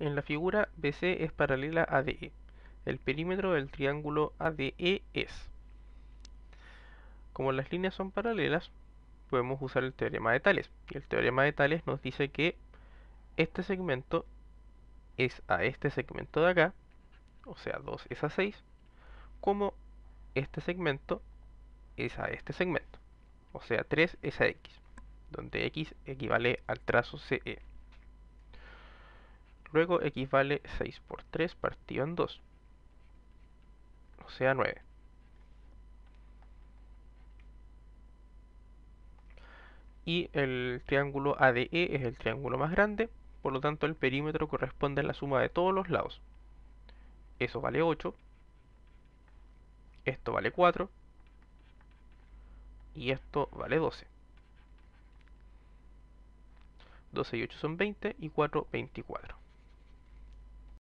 En la figura, BC es paralela a DE. El perímetro del triángulo ADE es. Como las líneas son paralelas, podemos usar el teorema de Tales. Y el teorema de Tales nos dice que este segmento es a este segmento de acá, o sea, 2 es a 6, como este segmento es a este segmento, o sea, 3 es a x, donde x equivale al trazo CE. Luego x vale 6 por 3 partido en 2. O sea, 9. Y el triángulo ADE es el triángulo más grande, por lo tanto el perímetro corresponde a la suma de todos los lados. Eso vale 8. Esto vale 4. Y esto vale 12. 12 y 8 son 20 y 4, 24.